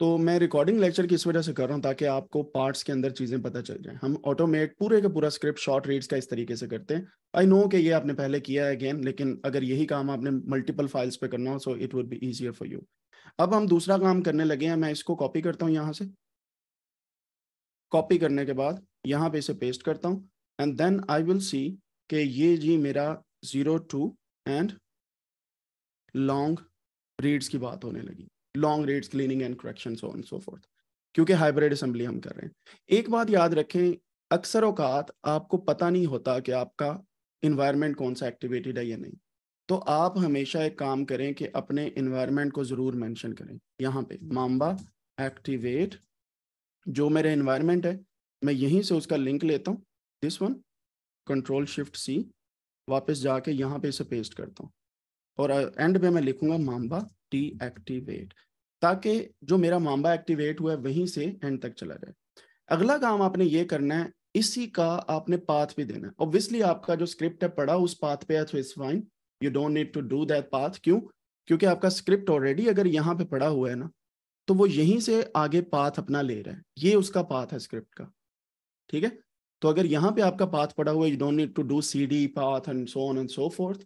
तो मैं recording lecture की इस वजह से कर रहा हूँ ताकि आपको पार्ट्स के अंदर चीज़ें पता चल जाए हम ऑटोमेट पूरे का पूरा स्क्रिप्ट शॉर्ट रीड्स का इस तरीके से करते हैं आई नो कि ये आपने पहले किया है अगेन लेकिन अगर यही काम आपने मल्टीपल फाइल्स पे करना हो so it would be easier for you अब हम दूसरा काम करने लगे हैं मैं इसको कॉपी करता हूँ यहाँ से कॉपी करने के बाद यहाँ पे इसे पेस्ट करता हूँ and then I will see कि ये जी मेरा zero two and long reads की बात होने लगी long reads cleaning and correction so and so forth क्योंकि हाइब्रिड असेंबली हम कर रहे हैं एक बात याद रखें अक्सर औकात आपको पता नहीं होता कि आपका इन्वायरमेंट कौन सा एक्टिवेटेड है या नहीं तो आप हमेशा एक काम करें कि अपने इन्वायरमेंट को ज़रूर मैंशन करें यहाँ पे मामबा एक्टिवेट जो मेरा इन्वायरमेंट है मैं यहीं से उसका लिंक लेता हूँ this one control shift C वापस जाके यहाँ पे इसे पेस्ट करता हूँ और एंड uh, पे मैं लिखूंगा मामबा डीएक्टिवेट ताकि जो मेरा मामबा एक्टिवेट हुआ है वहीं से एंड तक चला जाए अगला काम आपने ये करना है इसी का आपने पाथ भी देना है ऑब्वियसली आपका जो स्क्रिप्ट है पढ़ा उस पाथ पे है तो इस fine you don't need to do that path क्यों क्योंकि आपका स्क्रिप्ट ऑलरेडी अगर यहाँ पे पढ़ा हुआ है ना तो वो यहीं से आगे पाथ अपना ले रहा है ये उसका पाथ है स्क्रिप्ट का ठीक है तो अगर यहाँ पे आपका पाथ पड़ा हुआ है you don't need to do C D path and so on and so forth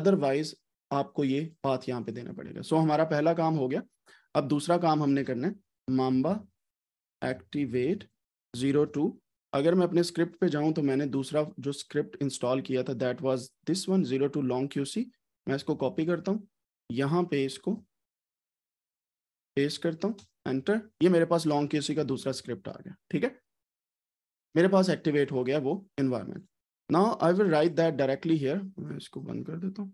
otherwise आपको ये पाथ यहाँ पे देना पड़ेगा सो so, हमारा पहला काम हो गया अब दूसरा काम हमने करना है मामबा एक्टिवेट जीरो टू अगर मैं अपने स्क्रिप्ट पे जाऊं तो मैंने दूसरा जो स्क्रिप्ट इंस्टॉल किया था that was this one zero two long QC मैं इसको कॉपी करता हूँ यहाँ पे इसको पेस्ट करता हूँ एंटर ये मेरे पास लॉन्ग क्यूसी का दूसरा स्क्रिप्ट आ गया ठीक है मेरे पास एक्टिवेट हो गया वो environment now I will write that directly here मैं इसको बंद कर देता हूँ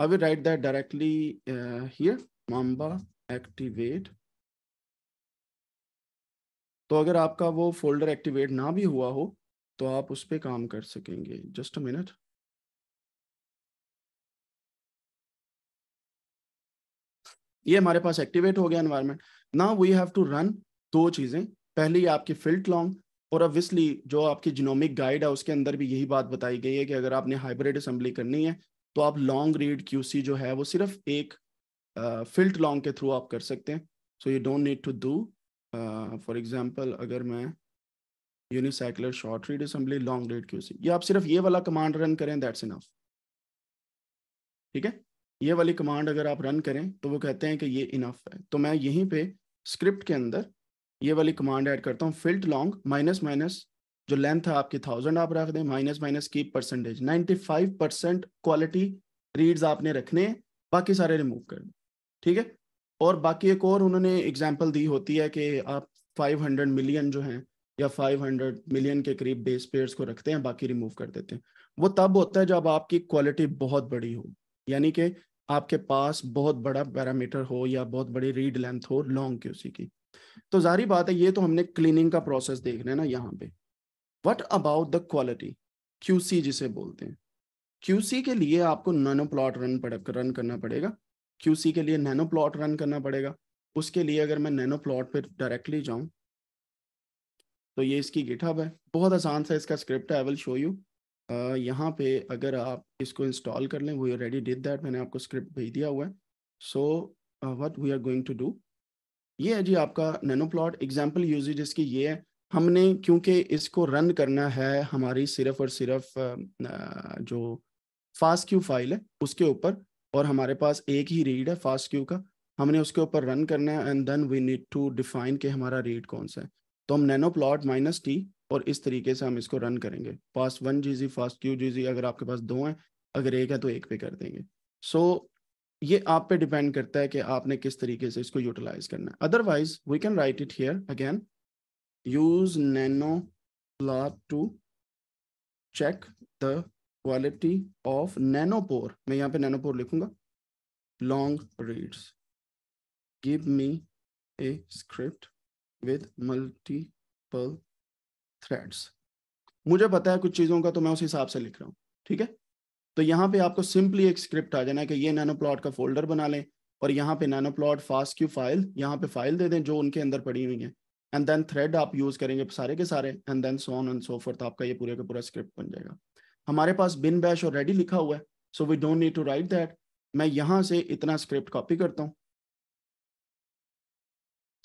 I will write that directly uh, here, Mamba activate. तो अगर आपका वो फोल्डर एक्टिवेट ना भी हुआ हो तो आप उस पर काम कर सकेंगे जस्ट अ मिनट ये हमारे पास एक्टिवेट हो गया एनवायरमेंट ना वी हैव टू रन दो चीजें पहली आपकी फिल्ट लॉन्ग और ऑब्वियसली जो आपकी जिनोमिक गाइड है उसके अंदर भी यही बात बताई गई है कि अगर आपने हाइब्रिड असेंबली करनी है तो आप लॉन्ग रीड क्यूसी जो है वो सिर्फ एक फिल्ट uh, लॉन्ग के थ्रू आप कर सकते हैं so you don't need to do for example अगर मैं Unicycler short read assembly long read QC ये आप सिर्फ ये वाला कमांड रन करें दैट्स इनफ ठीक है ये वाली कमांड अगर आप रन करें तो वो कहते हैं कि ये इनफ है तो मैं यहीं पे स्क्रिप्ट के अंदर ये वाली कमांड ऐड करता हूँ फिल्ट लॉन्ग माइनस माइनस जो लेंथ है आपकी थाउजेंड आप रख दें माइनस माइनस की percentage ninety five percent quality reads आपने रखने बाकी सारे रिमूव कर दें ठीक है और बाकी एक और उन्होंने एग्जाम्पल दी होती है कि आप फाइव हंड्रेड मिलियन जो हैं या फाइव हंड्रेड मिलियन के करीब बेस पेयर्स को रखते हैं बाकी रिमूव कर देते हैं वो तब होता है जब आपकी क्वालिटी बहुत बड़ी हो यानी कि आपके पास बहुत बड़ा पैरामीटर हो या बहुत बड़ी रीड लेंथ हो लॉन्ग की उसी की तो जारी बात है ये तो हमने क्लीनिंग का प्रोसेस देख रहे हैं ना यहाँ पे what about the quality QC जिसे बोलते हैं क्यूसी के लिए आपको नैनो प्लॉट रन पड़ रन करना पड़ेगा क्यूसी के लिए नैनो प्लॉट रन करना पड़ेगा उसके लिए अगर मैं नैनो प्लॉट पर डायरेक्टली जाऊं तो ये इसकी गिटहब है बहुत आसान सा इसका स्क्रिप्ट है आई विल शो यू यहाँ पे अगर आप इसको इंस्टॉल कर लें वी रेडी डिड दैट मैंने आपको स्क्रिप्ट भेज दिया हुआ है so what we are going to do ये है जी आपका नैनो प्लॉट एग्जाम्पल यूजेज इसकी ये है हमने क्योंकि इसको रन करना है हमारी सिर्फ और सिर्फ जो फास्ट क्यू फाइल है उसके ऊपर और हमारे पास एक ही रीड है फास्ट क्यू का हमने उसके ऊपर रन करना है and then we need to define के हमारा रीड कौन सा है तो हम नैनो प्लॉट माइनस टी और इस तरीके से हम इसको रन करेंगे fast one G G FASTQ G G अगर आपके पास दो हैं अगर एक है तो एक पे कर देंगे सो so, ये आप पे डिपेंड करता है कि आपने किस तरीके से इसको यूटिलाइज करना है otherwise we can write it here again use nano plot to check the quality of nanopore मैं यहाँ पे नैनोपोर लिखूंगा long reads give me a script with multiple threads मुझे पता है कुछ चीजों का तो मैं उस हिसाब से लिख रहा हूँ ठीक है तो यहाँ पे आपको सिंपली एक स्क्रिप्ट आ जाना है कि ये नैनो प्लॉट का फोल्डर बना लें और यहाँ पे nano plot fast Q file यहाँ पे फाइल दे दें जो उनके अंदर पड़ी हुई है एंड देन थ्रेड आप यूज करेंगे सारे के सारे and then so on and so forth आपका ये पूरे का पूरा स्क्रिप्ट बन जाएगा हमारे पास बिन बैश और रेडी लिखा हुआ है so we don't need to write that मैं यहां से इतना स्क्रिप्ट कॉपी करता हूं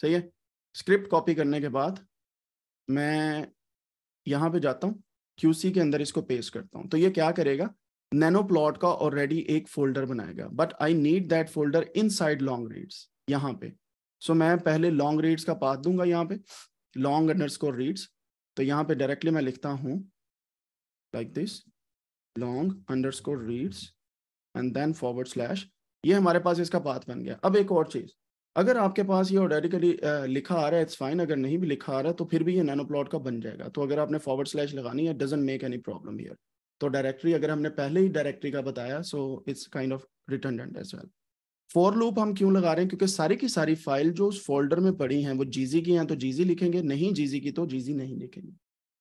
सही है स्क्रिप्ट कॉपी करने के बाद मैं यहाँ पे जाता हूँ क्यूसी के अंदर इसको पेस्ट करता हूँ तो ये क्या करेगा नैनो प्लॉट का ऑलरेडी एक फोल्डर बनाएगा but I need that folder inside long reads यहाँ पे सो मैं पहले लॉन्ग रीड्स का पाथ दूंगा यहाँ पे लॉन्ग अंडर स्कोर रीड्स तो यहाँ पे डायरेक्टली मैं लिखता हूँ like this long underscore reads and then forward slash ये हमारे पास इसका पाथ बन गया अब एक और चीज़ अगर आपके पास ये ऑडेटिकली लिखा आ रहा है इट्स फाइन अगर नहीं भी लिखा आ रहा है तो फिर भी ये नैनो प्लॉट का बन जाएगा तो अगर आपने फॉरवर्ड स्लैश लगानी है doesn't make any problem here तो डायरेक्टरी अगर हमने पहले ही डायरेक्टरी का बताया so it's kind of return as well for loop हम क्यों लगा रहे हैं क्योंकि सारी की सारी फाइल जो उस फोल्डर में पड़ी हैं वो जीजी की हैं तो जीजी लिखेंगे नहीं जीजी की तो जीजी नहीं लिखेंगे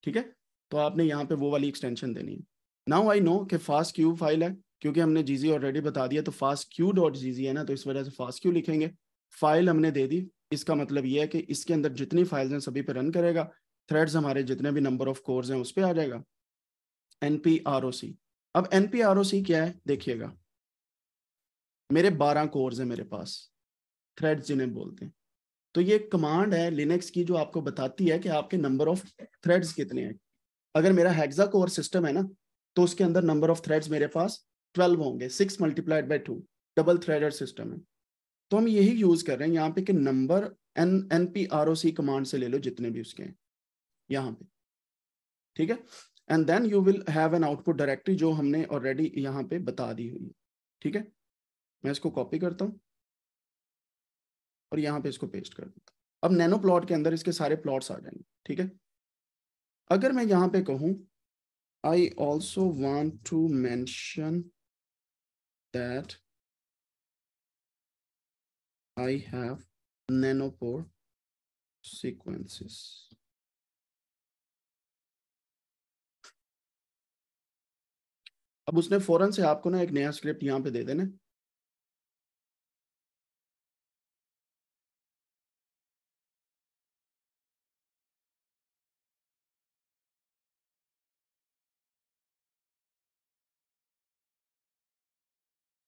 ठीक है तो आपने यहाँ पे वो वाली एक्सटेंशन देनी है नाउ आई नो कि फास्ट क्यू फाइल है क्योंकि हमने जीजी ऑलरेडी बता दिया तो फास्ट क्यू डॉट जीजी है ना तो इस वजह से फास्ट क्यू लिखेंगे फाइल हमने दे दी इसका मतलब ये है कि इसके अंदर जितनी फाइल्स हैं सभी पे रन करेगा थ्रेड्स हमारे जितने भी नंबर ऑफ कोर्स हैं उस पर आ जाएगा N P R O C अब N P R O C क्या है देखिएगा मेरे बारह कोर्स हैं मेरे पास थ्रेड्स जिन्हें बोलते हैं तो ये कमांड है लिनक्स की जो आपको बताती है कि आपके नंबर ऑफ थ्रेड्स कितने हैं अगर मेरा हेक्सा कोर सिस्टम है ना तो उसके अंदर नंबर ऑफ थ्रेड्स मेरे पास ट्वेल्व होंगे six multiplied by two double threaded system है तो हम यही यूज कर रहे हैं यहाँ पे कि number N N P R O C command से ले लो जितने भी उसके हैं यहाँ पे ठीक है and then you will have an output directory जो हमने ऑलरेडी यहाँ पे बता दी हुई है ठीक है मैं इसको कॉपी करता हूँ और यहाँ पे इसको पेस्ट कर देता हूँ अब नैनो प्लॉट के अंदर इसके सारे प्लॉट्स आ जाएंगे ठीक है अगर मैं यहाँ पे कहूँ I also want to mention that I have nanopore sequences. अब उसने फौरन से आपको ना एक नया स्क्रिप्ट यहाँ पे दे देना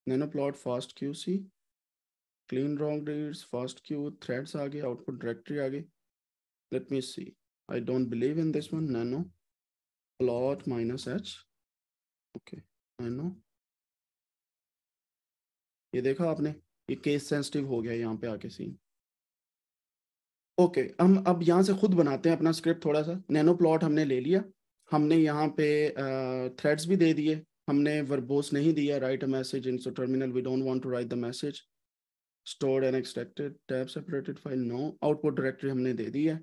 nano plot fast Q C clean long reads fast Q threads आ गए आउटपुट डायरेक्टरी आ गए let me see I don't believe in this one nano plot minus H okay nano ये देखा आपने ये केस सेंसिटिव हो गया यहाँ पे आके सीन ओके okay, हम अब यहाँ से खुद बनाते हैं अपना स्क्रिप्ट थोड़ा सा नैनो प्लॉट हमने ले लिया हमने यहाँ पे थ्रेड्स भी दे दिए हमने वर्बोस नहीं दिया write a message in so terminal we don't want to write the message stored and extracted tab separated file no output directory हमने दे दी है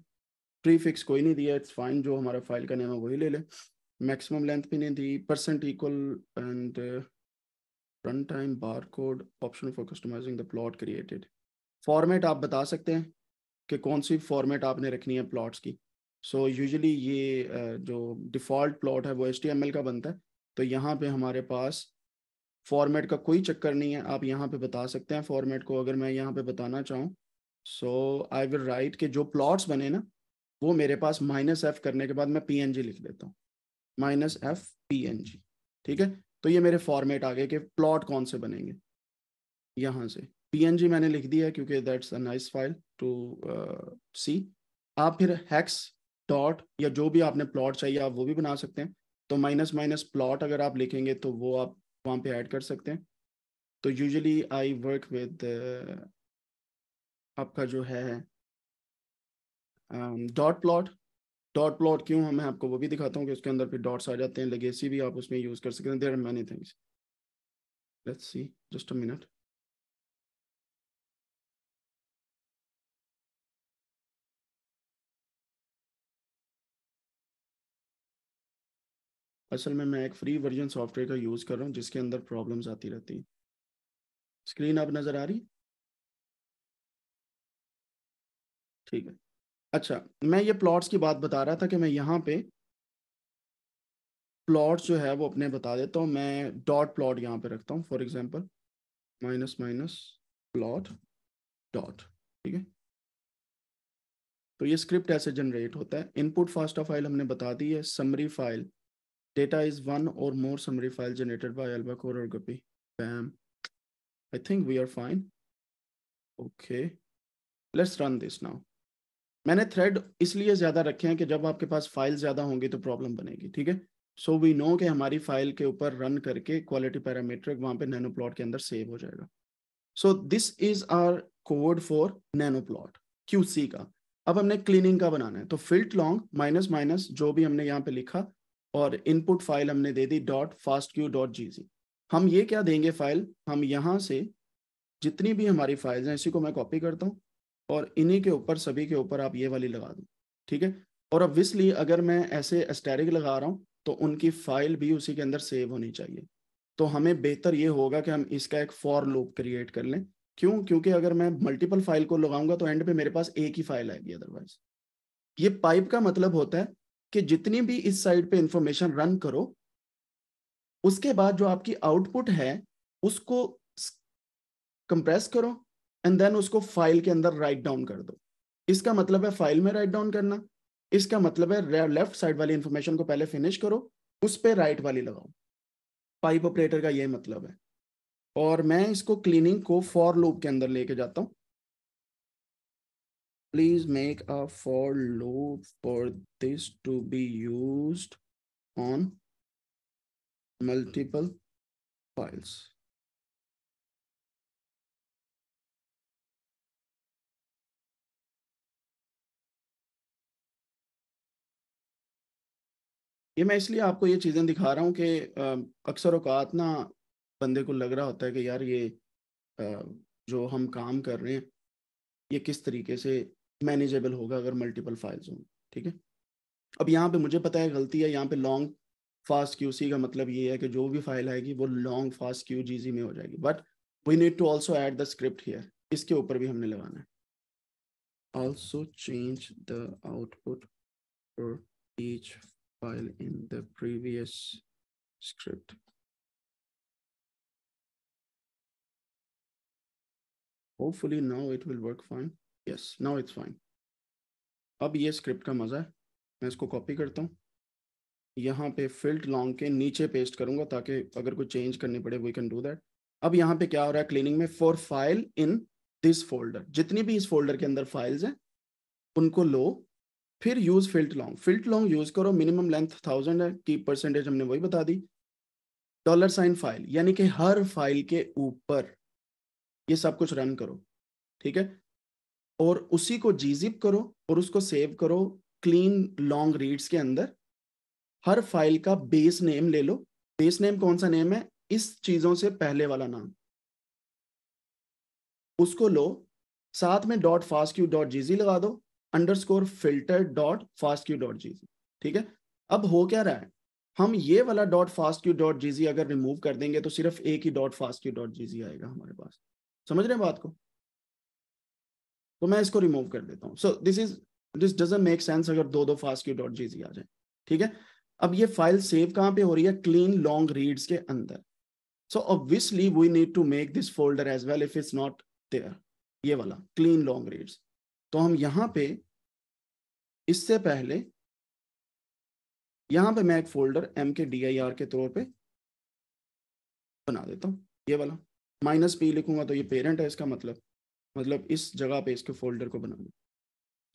प्रीफिक्स कोई नहीं दिया इट्स फाइन जो हमारा फाइल का नेम है वही ले ले मैक्सिमम लेंथ भी नहीं दी percent equal and run time barcode option for customizing the plot created format आप बता सकते हैं कि कौन सी फॉर्मेट आपने रखनी है प्लॉट्स की सो so, यूजली ये uh, जो डिफ़ॉल्ट प्लॉट है वो एच का बनता है तो यहाँ पे हमारे पास फॉर्मेट का कोई चक्कर नहीं है आप यहाँ पे बता सकते हैं फॉर्मेट को अगर मैं यहाँ पे बताना चाहूँ सो आई विल राइट कि जो प्लॉट्स बने ना वो मेरे पास माइनस एफ करने के बाद मैं पी लिख देता हूँ माइनस एफ पी ठीक है तो ये मेरे फॉर्मेट आ गए कि प्लॉट कौन से बनेंगे यहाँ से पी मैंने लिख दिया है क्योंकि that's a nice file to see आप फिर हैक्स डॉट या जो भी आपने प्लॉट चाहिए आप वो भी बना सकते हैं तो माइनस माइनस प्लॉट अगर आप लिखेंगे तो वो आप वहाँ पे ऐड कर सकते हैं तो यूजुअली आई वर्क विद आपका जो है डॉट प्लॉट डॉट प्लॉट क्यों है मैं आपको वो भी दिखाता हूँ कि उसके अंदर फिर डॉट्स आ जाते हैं लेगेसी भी आप उसमें यूज़ कर सकते हैं there are many things let's see just a minute असल में मैं एक फ्री वर्जन सॉफ्टवेयर का यूज़ कर रहा हूँ जिसके अंदर प्रॉब्लम्स आती रहती हैं स्क्रीन अब नज़र आ रही ठीक है अच्छा मैं ये प्लॉट्स की बात बता रहा था कि मैं यहाँ पे प्लॉट्स जो है वो अपने बता देता हूँ मैं डॉट प्लॉट यहाँ पे रखता हूँ for example minus minus plot dot ठीक है तो ये स्क्रिप्ट ऐसे जनरेट होता है इनपुट फास्टा फाइल हमने बता दी है summary file Data is one or more summary file generated by Albacore or Guppy. Bam. I think we are fine. Okay. Let's run this now. मैंने थ्रेड इसलिए ज्यादा रखे हैं कि जब आपके पास फाइल ज्यादा होंगी तो प्रॉब्लम बनेगी ठीक है सो वी नो कि हमारी फाइल के ऊपर रन करके क्वालिटी पैरामीट्रिक वहां पे नैनो प्लॉट के अंदर सेव हो जाएगा so this is our code for nano plot QC का अब हमने क्लीनिंग का बनाना है तो फिल्ट लॉन्ग माइनस माइनस जो भी हमने यहाँ पे लिखा और इनपुट फाइल हमने दे दी डॉट फास्ट क्यू डॉट जी जी हम ये क्या देंगे फाइल हम यहाँ से जितनी भी हमारी फाइल्स हैं इसी को मैं कॉपी करता हूँ और इन्हीं के ऊपर सभी के ऊपर आप ये वाली लगा दूँ ठीक है और ऑब्वियसली अगर मैं ऐसे एस्टेरिक लगा रहा हूँ तो उनकी फाइल भी उसी के अंदर सेव होनी चाहिए तो हमें बेहतर ये होगा कि हम इसका एक फॉर लूप क्रिएट कर लें क्यों क्योंकि अगर मैं मल्टीपल फाइल को लगाऊंगा तो एंड पे मेरे पास एक ही फाइल आएगी अदरवाइज ये पाइप का मतलब होता है कि जितनी भी इस साइड पे इंफॉर्मेशन रन करो उसके बाद जो आपकी आउटपुट है उसको कंप्रेस करो एंड देन उसको फाइल के अंदर राइट डाउन कर दो इसका मतलब है फाइल में राइट डाउन करना इसका मतलब है लेफ्ट साइड वाली इंफॉर्मेशन को पहले फिनिश करो उस पर राइट वाली लगाओ पाइप ऑपरेटर का ये मतलब है और मैं इसको क्लीनिंग को फॉर लूप के अंदर लेके जाता हूँ Please make a for loop for this to be used on multiple files. ये मैं इसलिए आपको ये चीज़ें दिखा रहा हूँ कि अक्सर अवकात ना बंदे को लग रहा होता है कि यार ये आ, जो हम काम कर रहे हैं ये किस तरीके से मैनेजेबल होगा अगर मल्टीपल फाइल्स हों ठीक है अब यहाँ पे मुझे पता है गलती है यहाँ पे लॉन्ग फास्ट सी का मतलब ये है कि जो भी फाइल आएगी वो लॉन्ग फास्ट क्यू जी में हो जाएगी but we need to also add the script here इसके ऊपर भी हमने लगाना है also change the output for each file in the previous script hopefully now it will work fine yes now it's fine अब ये स्क्रिप्ट का मज़ा है मैं इसको कॉपी करता हूँ यहाँ पे फिल्ट लॉन्ग के नीचे पेस्ट करूंगा ताकि अगर कोई चेंज करने पड़े वी कैन डू दैट अब यहाँ पे क्या हो रहा है क्लीनिंग में for file in this folder जितनी भी इस फोल्डर के अंदर फाइल्स हैं उनको लो फिर use filt long filt long use करो मिनिमम लेंथ थाउजेंड है की परसेंटेज हमने वही बता दी डॉलर साइन फाइल यानी कि हर फाइल के ऊपर ये सब कुछ रन करो ठीक है और उसी को जीजिप करो और उसको सेव करो क्लीन लॉन्ग रीड्स के अंदर हर फाइल का बेस नेम ले लो बेस नेम कौन सा नेम है इस चीजों से पहले वाला नाम उसको लो साथ में dot fast Q dot G लगा दो underscore filter dot fast Q dot G ठीक है अब हो क्या रहा है हम ये वाला डॉट फास्ट क्यू डॉट जीजी अगर रिमूव कर देंगे तो सिर्फ एक ही dot fast Q dot G G हमारे पास समझ रहे हैं बात को तो मैं इसको रिमूव कर देता हूँ so this is this doesn't make sense अगर दो दो फास्क्यू डॉट जी आ जाए ठीक है अब ये फाइल सेव कहाँ पे हो रही है क्लीन लॉन्ग रीड्स के अंदर so obviously we need to make this folder as well if it's not there ये वाला क्लीन लॉन्ग रीड्स तो हम यहाँ पे इससे पहले यहाँ पे मैं एक folder M K D I R के तौर पे बना देता हूँ ये वाला माइनस पी लिखूंगा तो ये पेरेंट है इसका मतलब मतलब इस जगह पे इसके फोल्डर को बनाना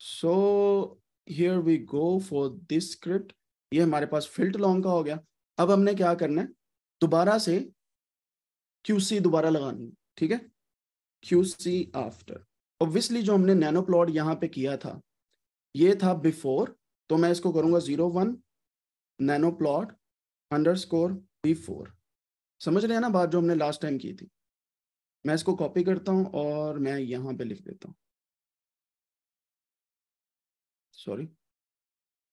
so here we go for this script ये हमारे पास फिल्ट लॉन्ग का हो गया अब हमने क्या करना है दोबारा से क्यूसी दोबारा लगानी ठीक है क्यूसी आफ्टर ऑब्वियसली जो हमने नैनो प्लॉट यहाँ पे किया था ये था बिफोर तो मैं इसको करूंगा zero one nano plot underscore B four समझ रहे हैं ना बात जो हमने लास्ट टाइम की थी मैं इसको कॉपी करता हूँ और मैं यहाँ पे लिख देता हूं सॉरी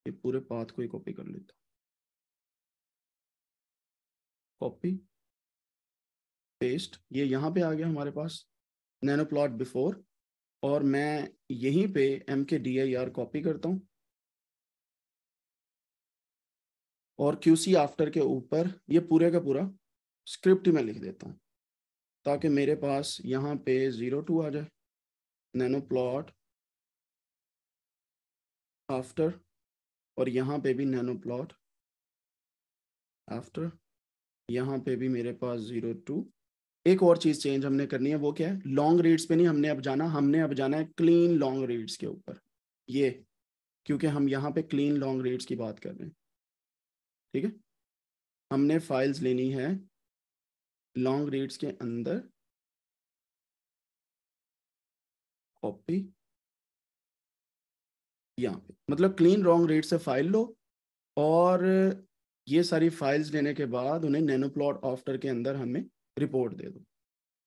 ये पूरे पाथ को ही कॉपी कर लेता कॉपी पेस्ट ये यहाँ पे आ गया हमारे पास नैनो प्लॉट बिफोर और मैं यहीं पे M K D I are copy करता हूं और क्यूसी आफ्टर के ऊपर ये पूरे का पूरा स्क्रिप्ट में लिख देता हूँ ताकि मेरे पास यहाँ पे ज़ीरो टू आ जाए नैनो प्लॉट आफ्टर और यहाँ पे भी नैनो प्लॉट आफ्टर यहाँ पे भी मेरे पास ज़ीरो टू एक और चीज़ चेंज हमने करनी है वो क्या है लॉन्ग रीड्स पे नहीं हमने अब जाना हमने अब जाना है क्लीन लॉन्ग रीड्स के ऊपर ये क्योंकि हम यहाँ पे क्लीन लॉन्ग रीड्स की बात कर रहे हैं ठीक है हमने फाइल्स लेनी है लॉन्ग रीड्स के अंदर कॉपी यहाँ पे मतलब क्लीन रॉन्ग रीड से फाइल लो और ये सारी फाइल्स लेने के बाद उन्हें नैनो प्लॉट ऑफ्टर के अंदर हमें रिपोर्ट दे दो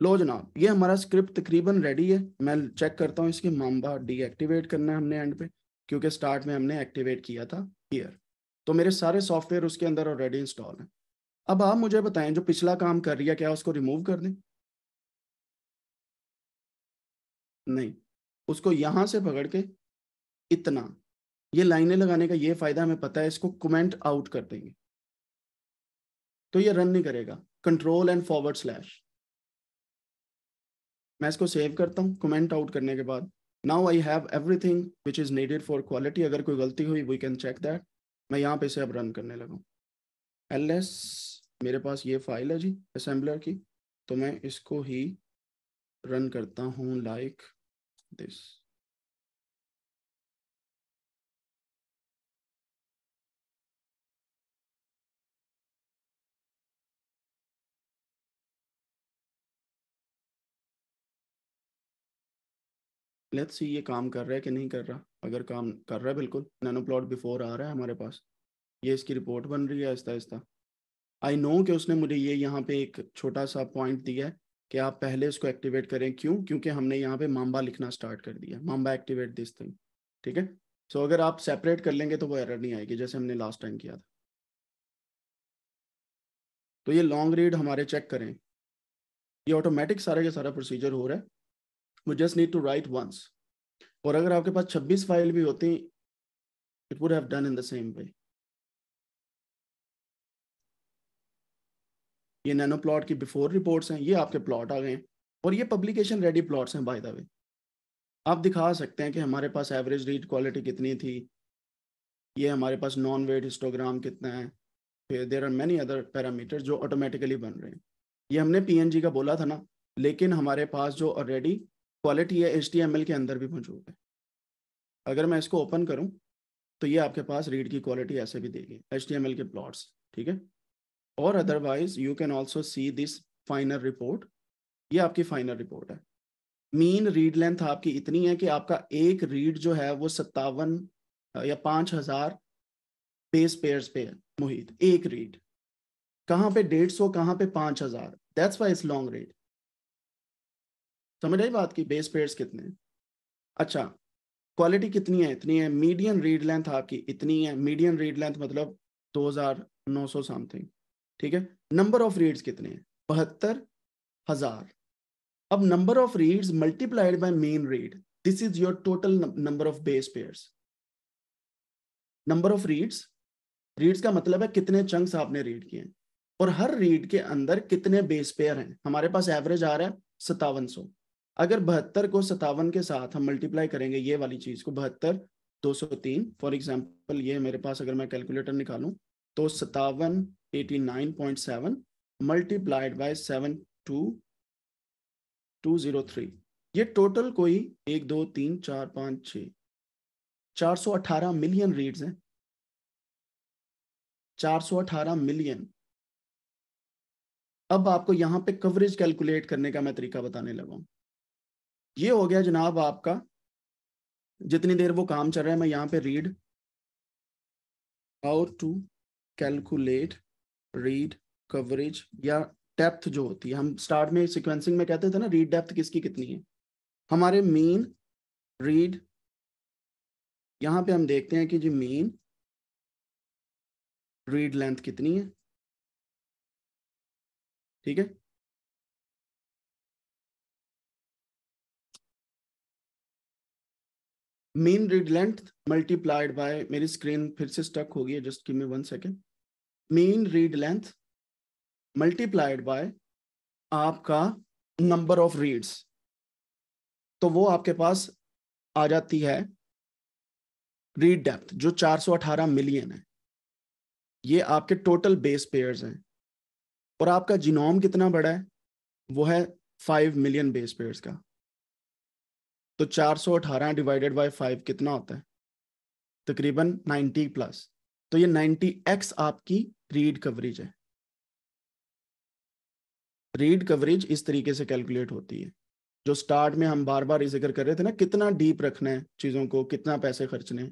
लो जनाब ये हमारा स्क्रिप्ट तकरीबन रेडी है मैं चेक करता हूँ इसके मामबा डीएक्टिवेट करना है हमने एंड पे क्योंकि स्टार्ट में हमने एक्टिवेट किया था हियर तो मेरे सारे सॉफ्टवेयर उसके अंदर ऑलरेडी इंस्टॉल हैं अब आप मुझे बताएं जो पिछला काम कर रही है क्या उसको रिमूव कर दें नहीं उसको यहां से पकड़ के इतना ये लाइनें लगाने का ये फायदा हमें पता है इसको कमेंट आउट कर देंगे तो ये रन नहीं करेगा कंट्रोल एंड फॉरवर्ड स्लैश मैं इसको सेव करता हूँ कमेंट आउट करने के बाद now I have everything which is needed for quality अगर कोई गलती हुई वी कैन चेक दैट मैं यहां पे इसे अब रन करने लगा एल एस मेरे पास ये फाइल है जी असेंबलर की तो मैं इसको ही रन करता हूँ लाइक दिस लेट्स सी ये काम कर रहा है कि नहीं कर रहा अगर काम कर रहा है बिल्कुल नैनो प्लॉट बिफोर आ रहा है हमारे पास ये इसकी रिपोर्ट बन रही है आहिस्ता आहिस्ता आई नो कि उसने मुझे ये यहाँ पे एक छोटा सा पॉइंट दिया है कि आप पहले उसको एक्टिवेट करें क्यों क्योंकि हमने यहाँ पे माम्बा लिखना स्टार्ट कर दिया माम्बा एक्टिवेट दिस थिंग ठीक है सो अगर आप सेपरेट कर लेंगे तो वो एरर नहीं आएगी जैसे हमने लास्ट टाइम किया था तो ये लॉन्ग रीड हमारे चेक करें ये ऑटोमेटिक सारा का सारा प्रोसीजर हो रहा है वो just need to write once और अगर आपके पास 26 फाइल भी होती it would have done in the same way ये नैनो प्लॉट की बिफोर रिपोर्ट्स हैं ये आपके प्लॉट आ गए हैं और ये पब्लिकेशन रेडी प्लॉट्स हैं बाय द वे आप दिखा सकते हैं कि हमारे पास एवरेज रीड क्वालिटी कितनी थी ये हमारे पास नॉन वेट हिस्टोग्राम कितना है फिर there are many other parameter जो ऑटोमेटिकली बन रहे हैं ये हमने पी का बोला था ना लेकिन हमारे पास जो ऑलरेडी क्वालिटी है एच के अंदर भी मौजूद है अगर मैं इसको ओपन करूँ तो ये आपके पास रीड की क्वालिटी ऐसे भी देगी एच के प्लॉट्स ठीक है और otherwise you can also see this final report ये आपकी फाइनल रिपोर्ट है मीन रीड लेंथ आपकी इतनी है कि आपका एक रीड जो है वो सत्तावन या पाँच हजार बेस पेयर्स पे है मोहित एक रीड कहाँ पे डेढ़ सौ कहाँ पे पाँच हजार that's why is long read समझ आई बात की बेस पेयर्स कितने हैं अच्छा क्वालिटी कितनी है इतनी है मीडियम रीड लेंथ आपकी इतनी है मीडियम रीड लेंथ मतलब दो हजार नौ सौ समथिंग ठीक है नंबर ऑफ रीड्स कितने हैं बहत्तर हजार अब number of reads multiplied by mean read this is your total number of base pair number of reads reads का मतलब है कितने चंक्स आपने रीड किए और हर रीड के अंदर कितने बेस पेयर हैं हमारे पास एवरेज आ रहा है सतावन सौ अगर बहत्तर को सतावन के साथ हम मल्टीप्लाई करेंगे ये वाली चीज को बहत्तर दो सौ तीन फॉर एग्जाम्पल ये मेरे पास अगर मैं कैलकुलेटर निकालूं तो सतावन 89.7 मल्टीप्लाइड बाय 72203 ये टोटल कोई एक दो तीन चार पाँच छ 418 मिलियन रीड्स हैं 418 मिलियन अब आपको यहां पे कवरेज कैलकुलेट करने का मैं तरीका बताने लगा ये हो गया जनाब आपका जितनी देर वो काम चल रहा है मैं यहाँ पे read how to calculate read coverage या डेप्थ जो होती है हम स्टार्ट में सिक्वेंसिंग में कहते थे ना रीड डेप्थ किसकी कितनी है हमारे मीन रीड यहां पे हम देखते हैं कि जी मीन रीड लेंथ कितनी है ठीक है mean read length multiplied by मेरी स्क्रीन फिर से स्टक होगी जस्ट कि मैं one second mean read length multiplied by आपका नंबर ऑफ रीड्स तो वो आपके पास आ जाती है रीड डेप्थ जो 418 मिलियन है ये आपके टोटल बेस पेयर्स हैं और आपका जीनोम कितना बड़ा है वो है फाइव मिलियन बेस पेयर्स का तो 418 डिवाइडेड बाय फाइव कितना होता है तकरीबन 90 प्लस तो ये 90x आपकी रीड कवरेज है रीड कवरेज इस तरीके से कैलकुलेट होती है जो स्टार्ट में हम बार बार जिक्र कर रहे थे ना कितना डीप रखना है चीज़ों को कितना पैसे खर्चने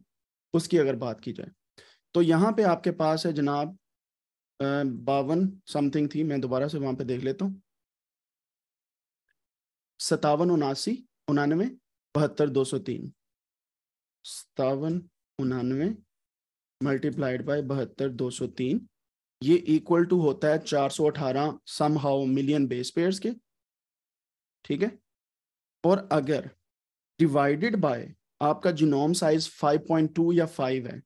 उसकी अगर बात की जाए तो यहाँ पे आपके पास है जनाब बावन समथिंग थी मैं दोबारा से वहां पे देख लेता हूँ सतावन उनासी उनानवे बहत्तर दो सौ तीन सतावन उनानवे मल्टीप्लाइड बाय बहत्तर दो सौ तीन ये इक्वल टू होता है चार सौ अठारह somehow million base pair के ठीक है और अगर डिवाइडेड बाय आपका genome size five point two या फाइव है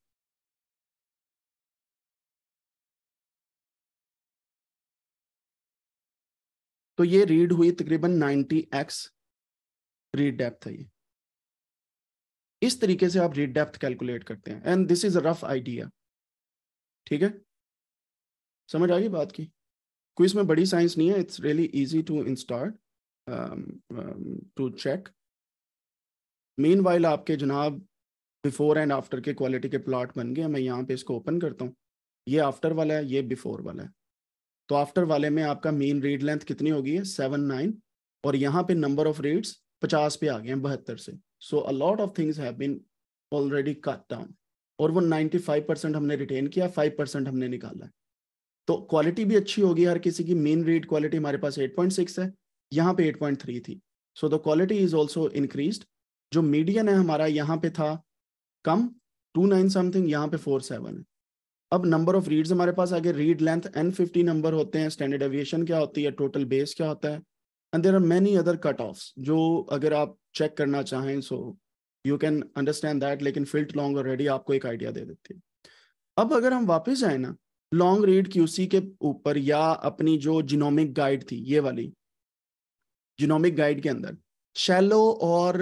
तो ये रीड हुई तकरीबन 90 एक्स रीड डेप्थ है ये इस तरीके से आप रीड डेप्थ कैलकुलेट करते हैं and this is a rough idea ठीक है समझ आ गई बात की कोई इसमें बड़ी साइंस नहीं है it's really easy to install to check meanwhile आपके जनाब बिफोर एंड आफ्टर के क्वालिटी के प्लॉट बन गए मैं यहाँ पे इसको ओपन करता हूँ ये आफ्टर वाला है ये बिफोर वाला है तो आफ्टर वाले में आपका मेन रीड लेंथ कितनी होगी है सेवन नाइन और यहाँ पे नंबर ऑफ रीड्स पचास पे आ गए हैं बहत्तर से so a lot of things have been already cut down और वो 95 परसेंट हमने रिटेन किया 5 परसेंट हमने निकाला है तो क्वालिटी भी अच्छी होगी हर किसी की मेन रीड क्वालिटी हमारे पास 8.6 है यहाँ पे 8.3 थी so the quality is also increase जो मीडियन है हमारा यहाँ पे था कम टू नाइन समथिंग यहाँ पे फोर सेवन है अब नंबर ऑफ रीड्स हमारे पास आगे read length N fifty number होते हैं स्टैंडर्ड एविएशन क्या होती है टोटल बेस क्या होता है and there are many other cut off जो अगर आप चेक करना चाहें so you can understand that लेकिन फिल्ट लॉन्ग ऑलरेडी आपको एक आइडिया दे देती है अब अगर हम वापस जाए ना लॉन्ग रीड क्यूसी के ऊपर या अपनी जो जिनोमिक गाइड थी ये वाली जिनोमिक गाइड के अंदर शैलो और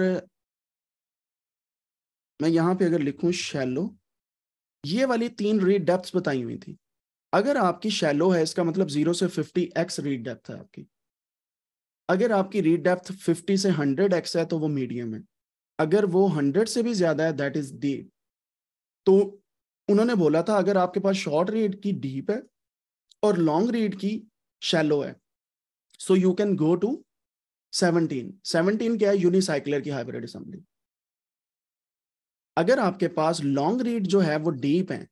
मैं यहाँ पे अगर लिखूं शैलो ये वाली तीन रीड डेप्थ बताई हुई थी अगर आपकी शैलो है इसका मतलब जीरो से फिफ्टी एक्स रीड डेप्थ है आपकी अगर आपकी रीड डेप्थ 50 से 100 एक्स है तो वो मीडियम है अगर वो 100 से भी ज्यादा है दैट इज डीप तो उन्होंने बोला था अगर आपके पास शॉर्ट रीड की डीप है और लॉन्ग रीड की शैलो है so you can go to 17 17 क्या है यूनिसाइक्लर की हाइब्रिड असेंबली अगर आपके पास लॉन्ग रीड जो है वो डीप है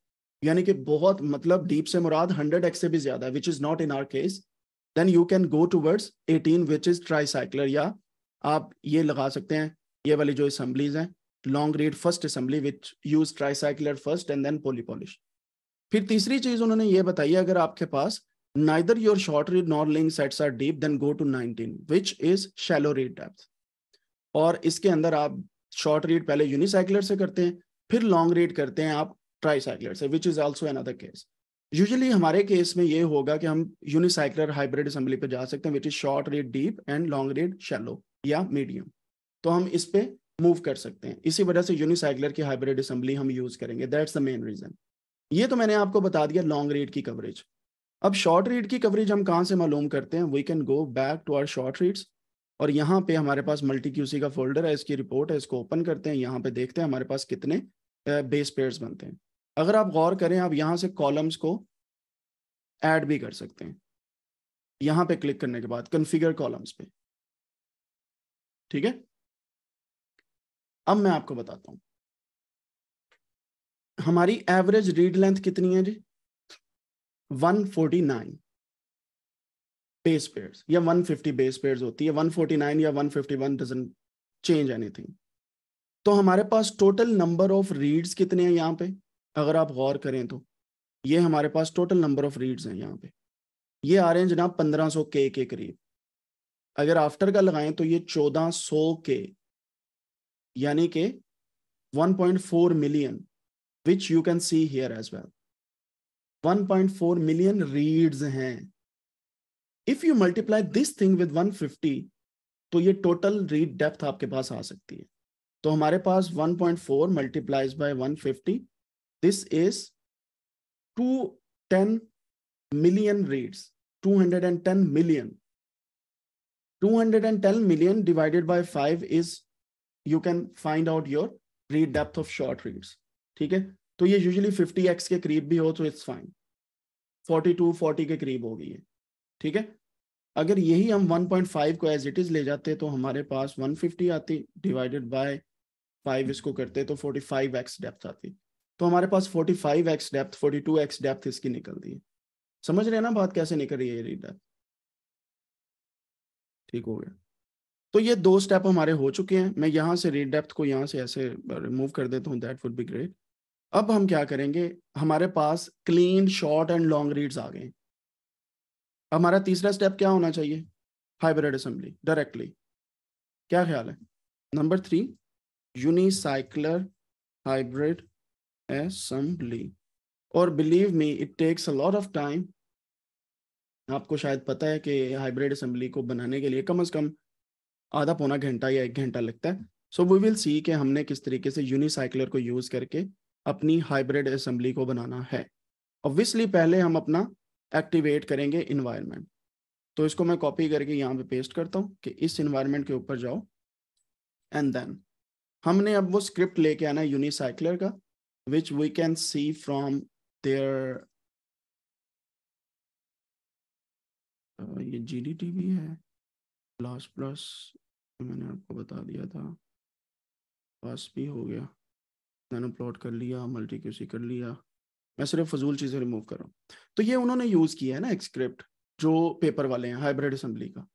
यानी कि बहुत मतलब डीप से मुराद 100 एक्स से भी ज्यादा which is not in our case then you can go towards 18 which is Trycycler या आप ये लगा सकते हैं ये वाली जो असम्बलीज हैं long read first assembly which use Trycycler first and then Polypolish फिर तीसरी चीज उन्होंने ये बताई है अगर आपके पास neither your short read nor link sets are deep then go to 19 which is shallow read depth और इसके अंदर आप शॉर्ट रीड पहले यूनिसाइक्लर से करते हैं फिर लॉन्ग रीड करते हैं आप ट्राईसाइक्लर से which is also another case usually हमारे केस में ये होगा कि हम यूनिसाइक्लर हाइब्रिड असेंबली पे जा सकते हैं which is short read deep and long read shallow या मीडियम तो हम इस पे मूव कर सकते हैं इसी वजह से यूनिसाइक्लर की हाइब्रिड असेंबली हम यूज करेंगे दैट्स द मेन रीजन ये तो मैंने आपको बता दिया लॉन्ग रीड की कवरेज अब शॉर्ट रीड की कवरेज हम कहाँ से मालूम करते हैं we can go back to our short reads और यहाँ पे हमारे पास मल्टी क्यूसी का फोल्डर है इसकी रिपोर्ट है इसको ओपन करते हैं यहाँ पे देखते हैं हमारे पास कितने बेस पेयर्स बनते हैं अगर आप गौर करें आप यहां से कॉलम्स को ऐड भी कर सकते हैं यहां पे क्लिक करने के बाद कॉन्फ़िगर कॉलम्स पे ठीक है अब मैं आपको बताता हूं हमारी एवरेज रीड लेंथ कितनी है जी 149 बेस पेयर्स या 150 बेस पेयर्स होती है 149 या 151 डजंट चेंज एनीथिंग तो हमारे पास टोटल नंबर ऑफ रीड्स कितने हैं यहां पे अगर आप गौर करें तो ये हमारे पास टोटल नंबर ऑफ रीड्स हैं यहाँ पे ये आ रहे हैं जनाब 1500 के के करीब अगर आफ्टर का लगाएं तो ये 1400 के यानी के 1.4 million which you can see here as well 1.4 million reads हैं if you multiply this thing with 150 तो ये टोटल रीड डेप्थ आपके पास आ सकती है तो हमारे पास 1.4 point four multiplies by one fifty this is 210 million reads 210 million 210 million divided by 5 is you can find out your read depth of short reads theek hai to ye usually 50x ke kareeb bhi ho तो it's fine 42 40 ke kareeb ho gayi hai theek hai अगर यही हम 1.5 को as it is ले जाते तो हमारे पास 150 आती डिवाइडेड बाय 5 इसको करते तो 45x डेप्थ आती तो हमारे पास 45x डेप्थ 42x डेप्थ इसकी निकलती है समझ रहे हैं ना बात कैसे निकल रही है ये डेप्थ ठीक हो गया तो ये दो स्टेप हमारे हो चुके हैं मैं यहाँ से रीड डेप्थ को यहाँ से ऐसे रिमूव कर देता हूँ दैट वुड बी ग्रेट अब हम क्या करेंगे हमारे पास clean short and long reads आ गए हमारा तीसरा स्टेप क्या होना चाहिए हाइब्रिड असेंबली डायरेक्टली क्या ख्याल है number three Unicycler hybrid assembly और believe me it takes a lot of time आपको शायद पता है कि हाइब्रिड असेंबली को बनाने के लिए कम अज कम आधा पौना घंटा या एक घंटा लगता है सो वी विल सी कि हमने किस तरीके से यूनिसाइकलर को यूज़ करके अपनी हाइब्रिड असेंबली को बनाना है ऑब्वियसली पहले हम अपना एक्टिवेट करेंगे इन्वायरमेंट तो इसको मैं कॉपी करके यहाँ पे पेस्ट करता हूँ कि इस इन्वायरमेंट के ऊपर जाओ एंड देन हमने अब वो स्क्रिप्ट लेके आना है यूनिसाइकलर का which we can see from their uh, D T भी है लास्ट प्लस मैंने आपको बता दिया था पास भी हो गया मैंने प्लॉट कर लिया मल्टी क्यूसी कर लिया मैं सिर्फ फजूल चीज़ें रिमूव कर रहा हूँ तो ये उन्होंने यूज़ किया है ना एक स्क्रिप्ट जो पेपर वाले हैं हाइब्रिड असम्बली का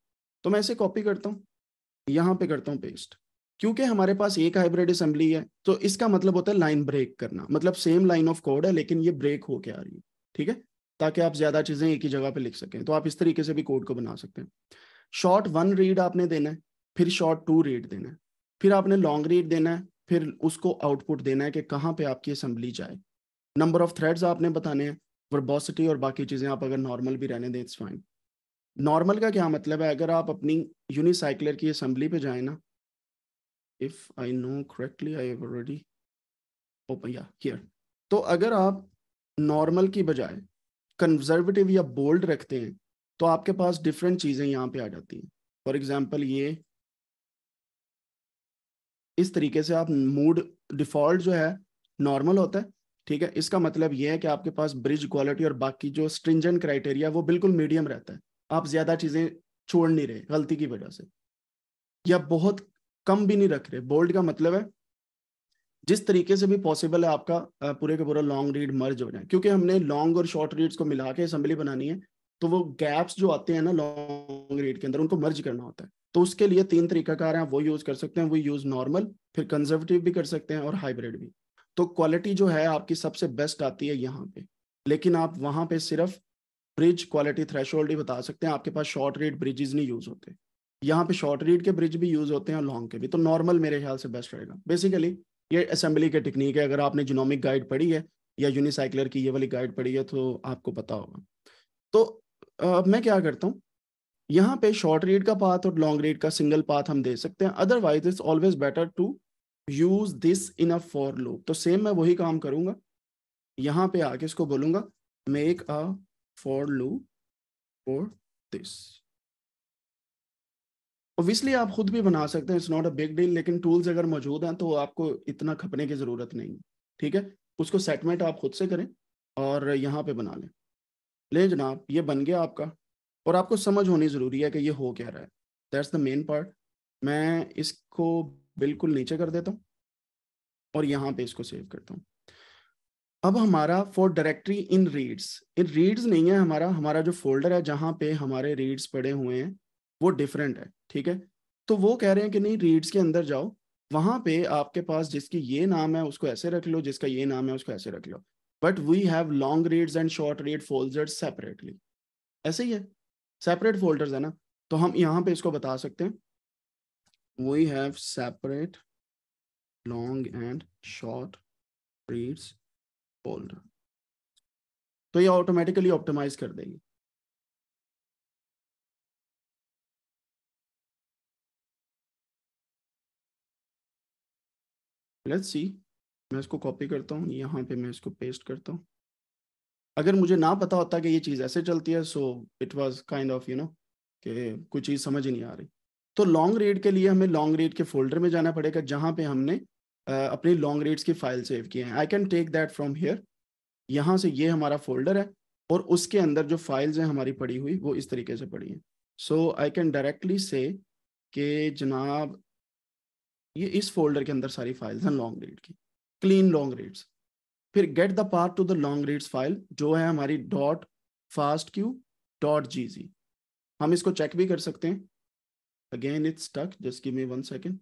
तो मैं इसे कॉपी करता हूँ यहाँ पे करता हूँ पेस्ट क्योंकि हमारे पास एक हाइब्रिड असेंबली है तो इसका मतलब होता है लाइन ब्रेक करना मतलब सेम लाइन ऑफ कोड है लेकिन ये ब्रेक होके आ रही है ठीक है ताकि आप ज्यादा चीजें एक ही जगह पे लिख सकें तो आप इस तरीके से भी कोड को बना सकते हैं शॉर्ट वन रीड आपने देना है फिर शॉर्ट टू रीड देना है फिर आपने लॉन्ग रीड देना है फिर उसको आउटपुट देना है कि कहाँ पे आपकी असेंबली जाए नंबर ऑफ थ्रेड्स आपने बताने हैं वर्बोसिटी और बाकी चीज़ें आप अगर नॉर्मल भी रहने दें इट्स फाइन नॉर्मल का क्या मतलब है अगर आप अपनी यूनिसाइक्लर की असम्बली पे जाए ना if I know correctly, I have already open yeah here. तो अगर आप नॉर्मल की बजाय conservative या बोल्ड रखते हैं तो आपके पास डिफरेंट चीजें यहाँ पे आ जाती हैं फॉर एग्जाम्पल ये इस तरीके से आप मूड डिफॉल्ट जो है नॉर्मल होता है ठीक है इसका मतलब यह है कि आपके पास ब्रिज क्वालिटी और बाकी जो स्ट्रिंजेंट क्राइटेरिया वो बिल्कुल मीडियम रहता है आप ज्यादा चीजें छोड़ नहीं रहे गलती की वजह से या बहुत कम भी नहीं रख रहे बोल्ड का मतलब है जिस तरीके से भी पॉसिबल है आपका पूरे का पूरा लॉन्ग रीड मर्ज हो जाए क्योंकि हमने लॉन्ग और शॉर्ट रीड्स को मिला के असेंबली बनानी है तो वो गैप्स जो आते हैं ना लॉन्ग रीड के अंदर उनको मर्ज करना होता है तो उसके लिए तीन तरीकाकार हैं वो यूज कर सकते हैं वो यूज नॉर्मल फिर कंजर्वेटिव भी कर सकते हैं और हाइब्रिड भी तो क्वालिटी जो है आपकी सबसे बेस्ट आती है यहाँ पे लेकिन आप वहां पे सिर्फ ब्रिज क्वालिटी थ्रेश ही बता सकते हैं आपके पास शॉर्ट रेट ब्रिजेज नहीं यूज होते यहाँ पे शॉर्ट रीड के ब्रिज भी यूज होते हैं लॉन्ग के भी तो नॉर्मल मेरे ख्याल से बेस्ट रहेगा बेसिकली ये असेंबली के टेक्निक है अगर आपने जिनोमिक गाइड पढ़ी है या यूनिसाइकलर की ये वाली गाइड पढ़ी है तो आपको पता होगा तो अब मैं क्या करता हूँ यहाँ पे शॉर्ट रीड का पाथ और लॉन्ग रीड का सिंगल पाथ हम दे सकते हैं otherwise it's always better to use this in a for loop तो सेम मैं वही काम करूंगा यहाँ पे आके इसको बोलूंगा make a for loop for this obviously आप खुद भी बना सकते हैं it's not a big deal लेकिन टूल्स अगर मौजूद हैं तो आपको इतना खपने की ज़रूरत नहीं है ठीक है उसको सेटमेंट आप खुद से करें और यहाँ पे बना लें ले जनाब ये बन गया आपका और आपको समझ होनी ज़रूरी है कि ये हो क्या रहा है दैट्स द मेन पार्ट मैं इसको बिल्कुल नीचे कर देता हूँ और यहाँ पे इसको सेव करता हूँ अब हमारा for directory in reads in reads नहीं है हमारा हमारा जो फोल्डर है जहाँ पे हमारे रीड्स पड़े हुए हैं वो डिफरेंट है ठीक है तो वो कह रहे हैं कि नहीं रीड्स के अंदर जाओ वहां पे आपके पास जिसकी ये नाम है उसको ऐसे रख लो जिसका ये नाम है उसको ऐसे रख लो but we have long reads and short read folders separately ऐसे ही है सेपरेट फोल्डर्स है ना तो हम यहाँ पे इसको बता सकते हैं we have separate long and short reads folder तो ये ऑटोमेटिकली ऑप्टिमाइज कर देगी लेट्स सी मैं इसको कॉपी करता हूँ यहाँ पे मैं इसको पेस्ट करता हूँ अगर मुझे ना पता होता कि ये चीज़ ऐसे चलती है so it was kind of you know कि कोई चीज़ समझ ही नहीं आ रही तो लॉन्ग रीड के लिए हमें लॉन्ग रीड के फोल्डर में जाना पड़ेगा जहाँ पे हमने अपनी लॉन्ग रीड्स की फाइल सेव किए हैं I can take that from here यहाँ से ये हमारा फोल्डर है और उसके अंदर जो फाइल्स हैं हमारी पड़ी हुई वो इस तरीके से पड़ी हैं सो आई कैन डायरेक्टली से कि जनाब ये इस फोल्डर के अंदर सारी फाइल्स हैं लॉन्ग रीड की क्लीन लॉन्ग रीड्स फिर get the part to the long reads file जो है हमारी डॉट फास्ट क्यू डॉट जी जी हम इसको चेक भी कर सकते हैं again it's stuck just give me one second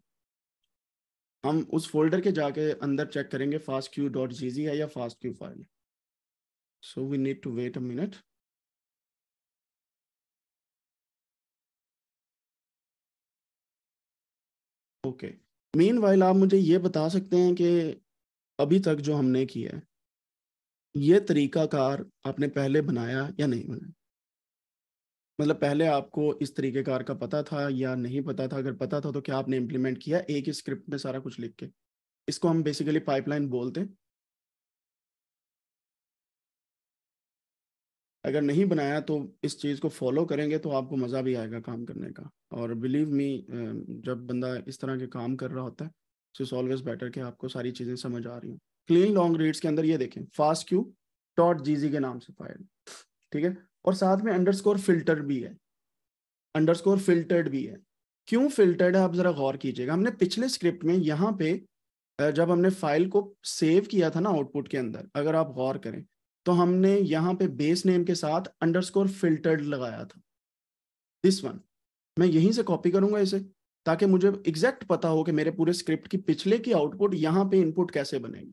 हम उस फोल्डर के जाके अंदर चेक करेंगे फास्ट क्यू डॉट जी जी है या फास्ट क्यू फाइल है so we need to wait a minute okay okay. Meanwhile आप मुझे ये बता सकते हैं कि अभी तक जो हमने किया है ये कार आपने पहले बनाया या नहीं बनाया मतलब पहले आपको इस तरीकेकार का पता था या नहीं पता था अगर पता था तो क्या आपने इम्प्लीमेंट किया एक ही स्क्रिप्ट में सारा कुछ लिख के इसको हम बेसिकली पाइपलाइन बोलते हैं अगर नहीं बनाया तो इस चीज़ को फॉलो करेंगे तो आपको मज़ा भी आएगा काम करने का और बिलीव मी जब बंदा इस तरह के काम कर रहा होता है सो इट्स ऑलवेज बेटर कि आपको सारी चीज़ें समझ आ रही हों क्लीन लॉन्ग रीड्स के अंदर ये देखें फास्ट क्यू डॉट जी के नाम से फाइल ठीक है और साथ में अंडरस्कोर फिल्टर भी है अंडरस्कोर फिल्टर्ड भी है क्यों फिल्टर्ड है आप ज़रा गौर कीजिएगा हमने पिछले स्क्रिप्ट में यहाँ पे जब हमने फाइल को सेव किया था ना आउटपुट के अंदर अगर आप गौर करें तो हमने यहाँ पे बेस नेम के साथ अंडरस्कोर फिल्टर्ड लगाया था दिस वन मैं यहीं से कॉपी करूंगा इसे ताकि मुझे एग्जैक्ट पता हो कि मेरे पूरे स्क्रिप्ट की पिछले की आउटपुट यहाँ पे इनपुट कैसे बनेगी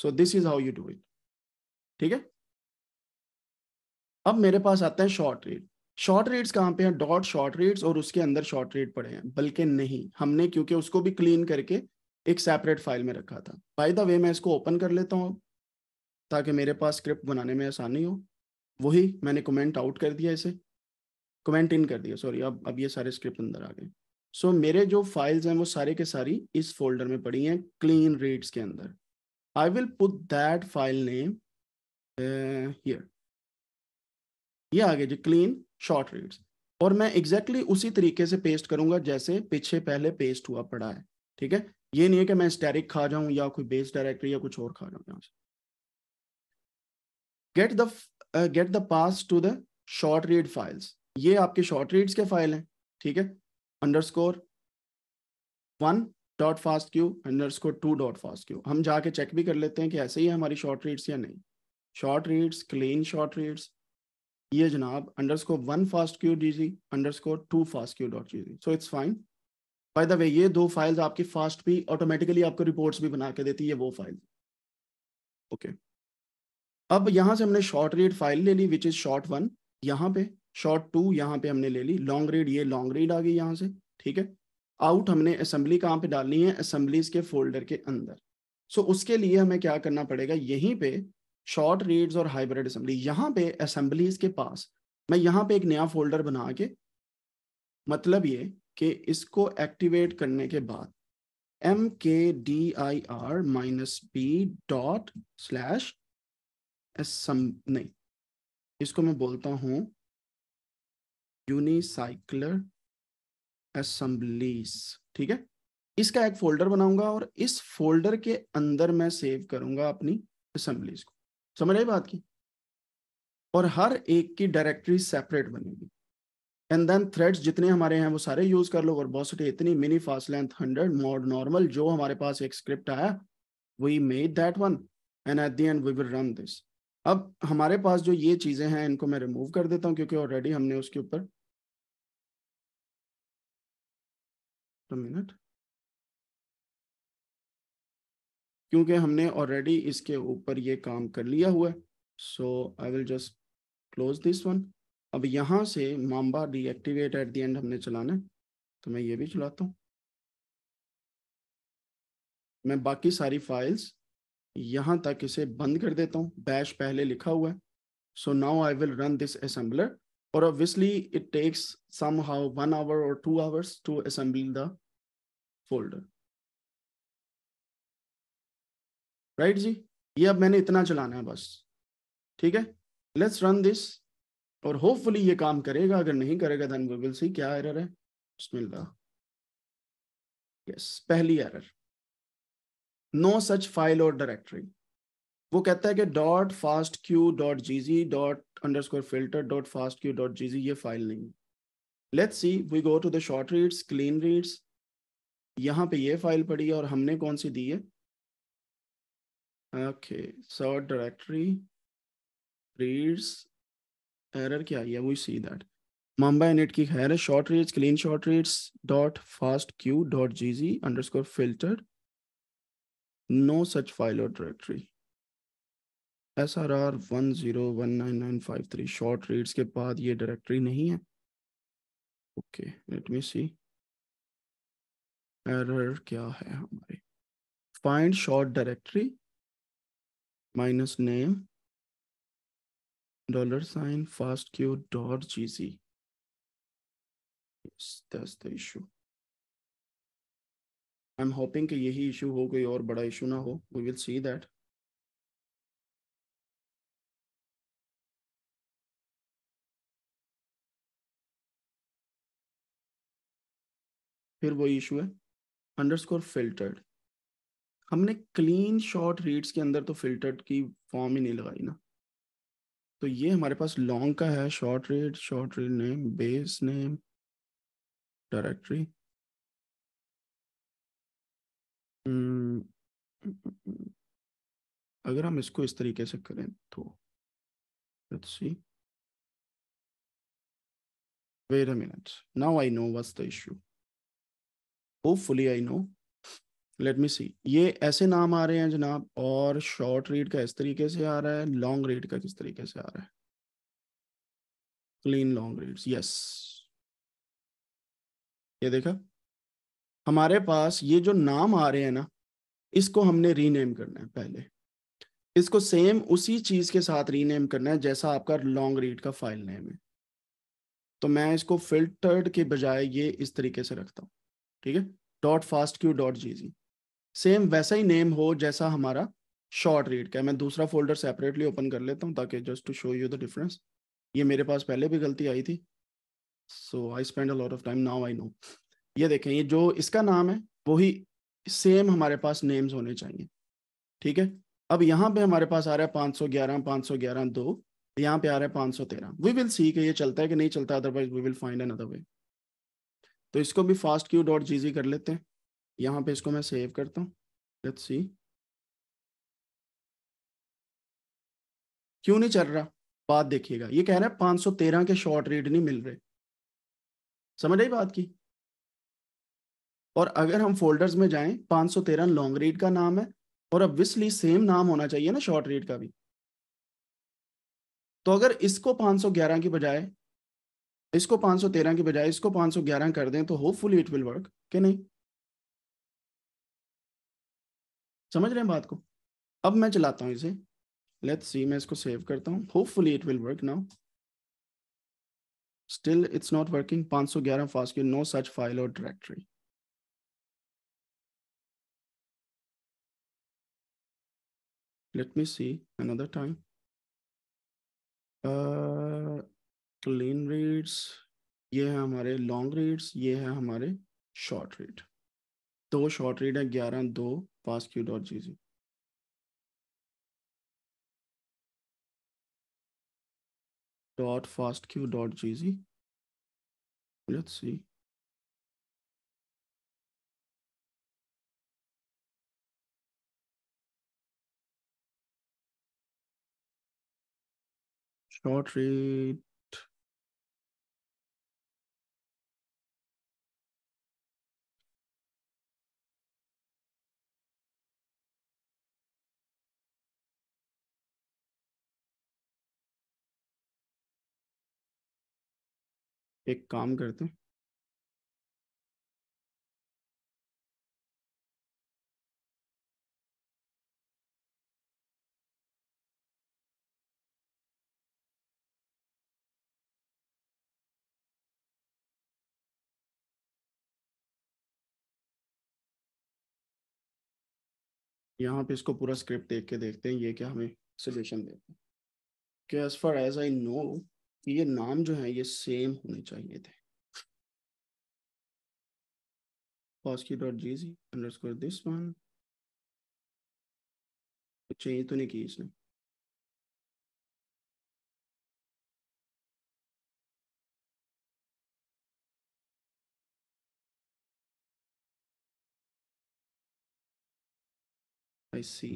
so this is how you do it ठीक है अब मेरे पास आते हैं शॉर्ट रीड शॉर्ट रीड्स कहाँ पे हैं डॉट शॉर्ट रीड्स और उसके अंदर शॉर्ट रीड पड़े हैं बल्कि नहीं हमने क्योंकि उसको भी क्लीन करके एक सेपरेट फाइल में रखा था बाय द वे मैं इसको ओपन कर लेता हूँ ताकि मेरे पास स्क्रिप्ट बनाने में आसानी हो वही मैंने कमेंट आउट कर दिया इसे कमेंट इन कर दिया सॉरी अब अब ये सारे स्क्रिप्ट अंदर आ गए सो so, मेरे जो फाइल्स हैं वो सारे के सारी इस फोल्डर में पड़ी हैं क्लीन रीड्स के अंदर I will put that file name here ये आ गया जी क्लीन शॉर्ट रीड्स और मैं एग्जैक्टली exactly उसी तरीके से पेस्ट करूंगा जैसे पीछे पहले पेस्ट हुआ पड़ा है ठीक है ये नहीं है कि मैं स्टेरिक खा जाऊं या कोई बेस डायरेक्टरी या कुछ और खा जाऊं यहाँ से get the get the path to the short read files ये आपके शॉर्ट रीड्स के फाइल हैं ठीक है underscore one dot fast fastq underscore two dot fast fastq हम जाके चेक भी कर लेते हैं कि ऐसे ही है हमारी शॉर्ट रीड्स या नहीं short reads clean short reads ये जनाब underscore one fastq d g underscore two fast Q dot ji g so it's fine by the way ये दो फाइल्स आपकी फास्ट भी ऑटोमेटिकली आपको reports भी बना के देती है वो फाइल ओके okay. अब यहां से हमने शॉर्ट रीड फाइल ले ली विच इज शॉर्ट वन यहां पे शॉर्ट टू यहां पे हमने ले ली लॉन्ग रीड ये लॉन्ग रीड आ गई यहां से ठीक है आउट हमने असेंबली कहां पे डालनी है असेंबलीज के फोल्डर के अंदर सो so, उसके लिए हमें क्या करना पड़ेगा यहीं पे शॉर्ट रीड्स और हाइब्रिड असेंबली यहां पे असेंबलीज के पास मैं यहां पे एक नया फोल्डर बना के मतलब ये कि इसको एक्टिवेट करने के बाद M K D I R minus B dot slash सम नहीं इसको मैं बोलता हूं यूनिसाइकलर असम्बलीस ठीक है इसका एक फोल्डर बनाऊंगा और इस फोल्डर के अंदर मैं सेव करूंगा अपनी असम्बलीज को समझ रहे बात की और हर एक की डायरेक्टरी सेपरेट बनेगी एंड देन थ्रेड्स जितने हमारे हैं वो सारे यूज कर लो और वर्बोसिटी तो इतनी mini fast length hundred mod normal जो हमारे पास एक स्क्रिप्ट आया we made that one and at the end we will run this अब हमारे पास जो ये चीज़ें हैं इनको मैं रिमूव कर देता हूँ क्योंकि ऑलरेडी हमने उसके ऊपर मिनट क्योंकि हमने ऑलरेडी इसके ऊपर ये काम कर लिया हुआ है so I will just close this one अब यहाँ से Mamba deactivate at the end हमने चलाना है तो मैं ये भी चलाता हूँ मैं बाकी सारी फाइल्स यहां तक इसे बंद कर देता हूं बैश पहले लिखा हुआ है so now I will run this assembler और obviously it takes some how one hour और two hours to assemble the folder right जी ये अब मैंने इतना चलाना है बस ठीक है लेट्स रन दिस और होपफुली ये काम करेगा अगर नहीं करेगा देन वी विल सी क्या एरर है यस yes, पहली error no such file or directory वो कहता है कि डॉट फास्ट क्यू डॉट जी g dot underscore filter dot fast Q dot जी जी ये फाइल नहीं है let's see we go to the short reads clean reads यहाँ पे ये फाइल पड़ी है और हमने कौन सी दी है okay short directory reads error क्या आई है we see that Mamba net की खैर है short reads clean short reads dot fast Q dot ji g underscore filter no such file or directory. SRR 10199953 short reads के बाद ये directory नहीं है okay let me see error क्या है हमारी find short directory minus name dollar sign fast Q dot g see that's the issue I am hoping कि यही इशू हो कोई और बड़ा इशू ना हो वी विल सी दैट फिर वो इशू है अंडरस्कोर फिल्टर्ड हमने क्लीन शॉर्ट रीड्स के अंदर तो फिल्टर्ड की फॉर्म ही नहीं लगाई ना तो ये हमारे पास लॉन्ग का है short read short read name base name directory Hmm, hmm, hmm, अगर हम इसको इस तरीके से करें तो let's I know a minute now i know what's the let me see ये ऐसे नाम आ रहे हैं जनाब और शॉर्ट रीड का इस तरीके से आ रहा है लॉन्ग रीड का किस तरीके से आ रहा है क्लीन लॉन्ग रीड्स यस ये देखा हमारे पास ये जो नाम आ रहे हैं ना इसको हमने रीनेम करना है पहले इसको सेम उसी चीज के साथ रीनेम करना है जैसा आपका लॉन्ग रीड का फाइल नेम है तो मैं इसको फिल्टर्ड के बजाय ये इस तरीके से रखता हूँ ठीक है डॉट फास्ट क्यू डॉट जी जी सेम वैसा ही नेम हो जैसा हमारा शॉर्ट रीड का मैं दूसरा फोल्डर सेपरेटली ओपन कर लेता हूँ ताकि just to show you the difference ये मेरे पास पहले भी गलती आई थी so I spend a lot of time now I know ये देखें ये जो इसका नाम है वही सेम हमारे पास नेम्स होने चाहिए ठीक है अब यहाँ पे हमारे पास आ रहा है पाँच सौ ग्यारह पाँच सौ ग्यारह दो यहाँ पे आ रहा है पाँच सौ तेरह वी विल सी कि ये चलता है कि नहीं चलता otherwise we will find another way तो इसको भी फास्ट क्यू डॉट जी कर लेते हैं यहाँ पे इसको मैं सेव करता हूँ लेट्स सी क्यों नहीं चल रहा बात देखिएगा ये कह रहा है 513 के शॉर्ट रीड नहीं मिल रहे समझ आई बात की और अगर हम फोल्डर्स में जाएं 513 लॉन्ग रीड का नाम है और ऑब्वियसली सेम नाम होना चाहिए ना शॉर्ट रीड का भी तो अगर इसको 511 की बजाय इसको 513 की बजाय इसको 511 कर दें तो होपफुली इट विल वर्क के नहीं समझ रहे हैं बात को अब मैं चलाता हूँ इसे लेट्स सी मैं इसको सेव करता हूँ hopefully it will work now still it's not working 511 fast no such file or directory let me see another time clean uh, reads ये है हमारे लॉन्ग रीड्स ये है हमारे शॉर्ट रीड दो शॉर्ट रीड है ग्यारह दो fastq dot ji g dot fast Q dot ji g see not read. एक काम करते हैं यहाँ पे इसको पूरा स्क्रिप्ट देख के देखते हैं ये क्या हमें सोल्यूशन देते हैं कि as far as I know ये नाम जो है ये सेम होने चाहिए थे चेंज तो नहीं की इसने I see.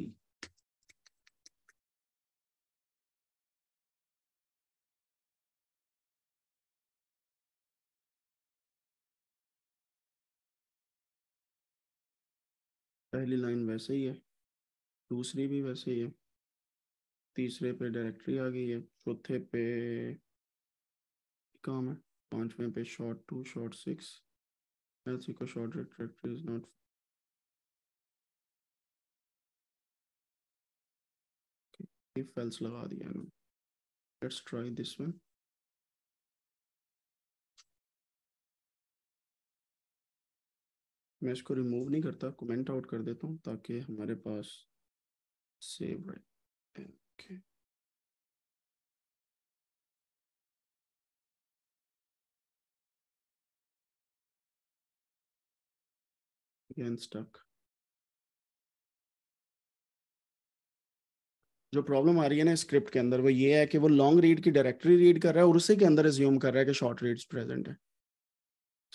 पहली लाइन वैसे ही है दूसरी भी वैसे ही है तीसरे पे डायरेक्टरी आ गई है चौथे पे काम है पांचवें पे short two short six short directory is not if else लगा दिया ना लेट्स ट्राई दिस वन मैं इसको रिमूव नहीं करता कमेंट आउट कर देता हूँ ताकि हमारे पास सेव रहे ओके स्टक okay. जो प्रॉब्लम आ रही है ना स्क्रिप्ट के अंदर वो ये है कि वो लॉन्ग रीड की डायरेक्टरी रीड कर रहा है और उसी के अंदर रिज्यूम कर रहा है कि शॉर्ट रीड्स प्रेजेंट है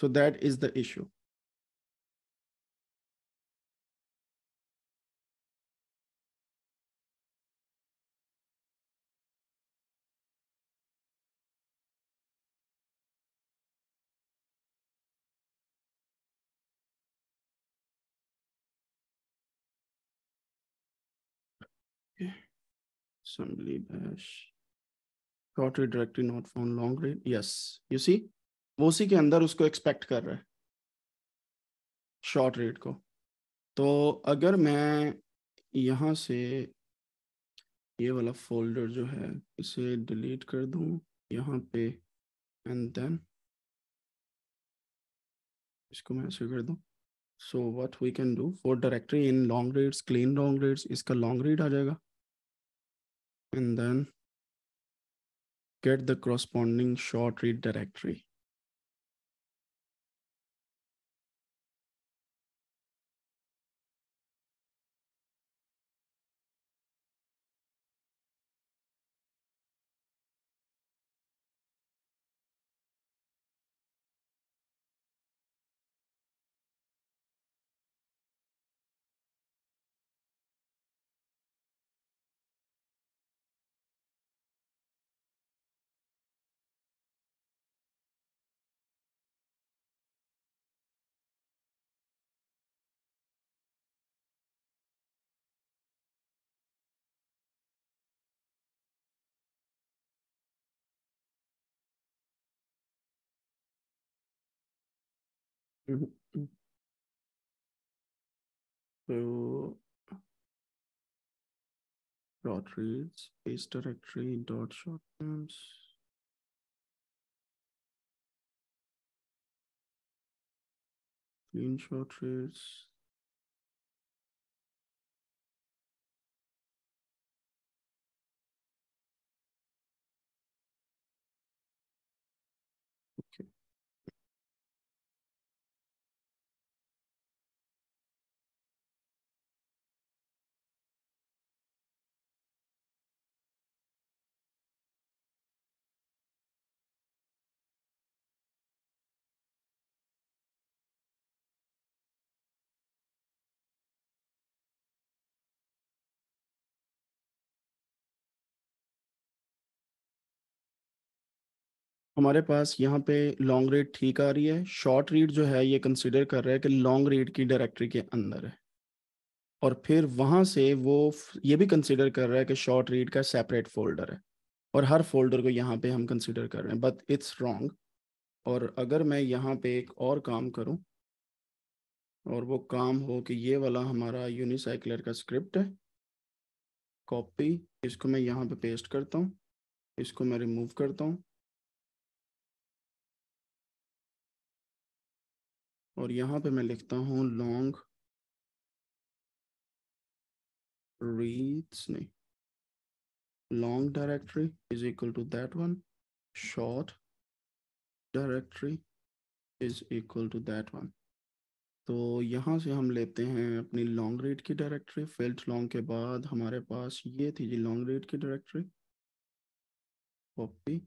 so that is the issue assembly bash short read directory not found long read yes you see वो उसी के अंदर उसको एक्सपेक्ट कर रहा है शॉर्ट रेड को तो अगर मैं यहाँ से ये वाला फोल्डर जो है इसे डिलीट कर दूँ यहाँ पे एंड देन इसको मैं ऐसे कर दूँ so what we can do for directory in long reads clean long reads इसका लॉन्ग रीड आ जाएगा and then get the corresponding short read directory. Mm-hmm. So dot reads space directory dot shortcuts. Clean short reads हमारे पास यहाँ पे long read ठीक आ रही है short read जो है ये कंसिडर कर रहा है कि लॉन्ग रीड की डायरेक्टरी के अंदर है और फिर वहाँ से वो ये भी कंसिडर कर रहा है कि शॉर्ट रीड का सेपरेट फोल्डर है और हर फोल्डर को यहाँ पे हम कंसिडर कर रहे हैं बट इट्स रॉन्ग और अगर मैं यहाँ पे एक और काम करूँ और वो काम हो कि ये वाला हमारा यूनिसाइकलर का स्क्रिप्ट है कॉपी इसको मैं यहाँ पे पेस्ट करता हूँ इसको मैं रिमूव करता हूँ और यहां पे मैं लिखता हूं लॉन्ग रीड्स नहीं long directory is equal to that one short directory is equal to that one तो यहाँ से हम लेते हैं अपनी लॉन्ग रीड की डायरेक्टरी फिल्ड लॉन्ग के बाद हमारे पास ये थी जी लॉन्ग रीड की directory copy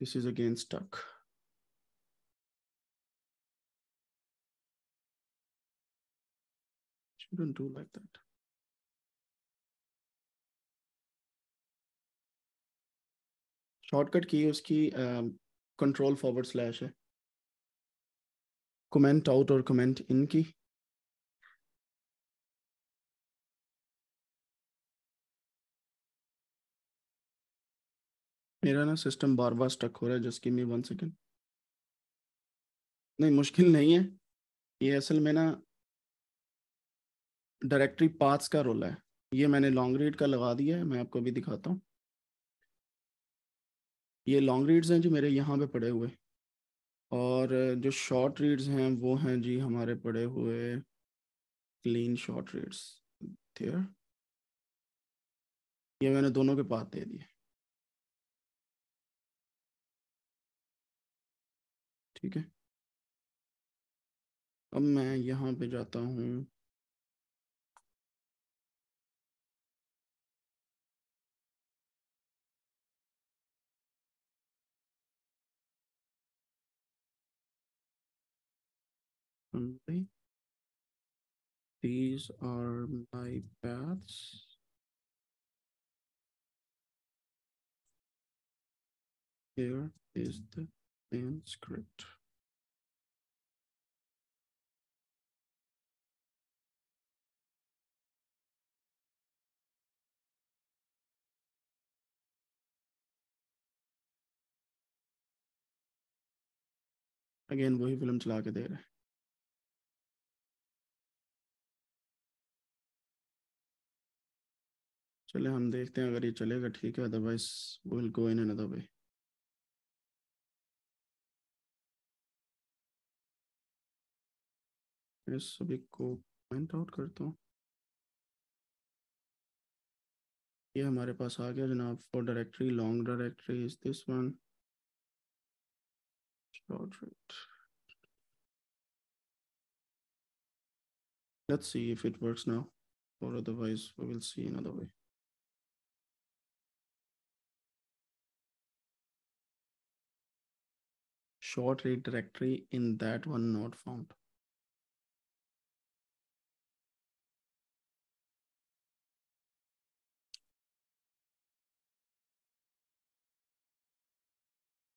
this is again stuck shouldn't do like that. Shortcut की उसकी कंट्रोल फॉरवर्ड स्लैश है कमेंट आउट और कमेंट इन की मेरा ना सिस्टम बार बार स्टक हो रहा है just give me one second नहीं मुश्किल नहीं है ये असल में ना डायरेक्टरी पाथ्स का रोल है ये मैंने लॉन्ग रीड का लगा दिया है मैं आपको अभी दिखाता हूँ ये लॉन्ग रीड्स हैं जो मेरे यहाँ पे पड़े हुए और जो शॉर्ट रीड्स हैं वो हैं जी हमारे पड़े हुए क्लीन शॉर्ट रीड्स थियर ये मैंने दोनों के पास दे दिए ठीक है अब मैं यहाँ पे जाता हूँ Only. These are my paths. Here is the main script. Again वही फिल्म चला के दे रहे चले हम देखते हैं अगर ये चलेगा ठीक है otherwise will go in another way मैं सभी को पॉइंट आउट करता हूँ ये हमारे पास आ गया जनाब for directory long directory is this one Let's see if it works now or otherwise we will see another way. short read directory in that one not found.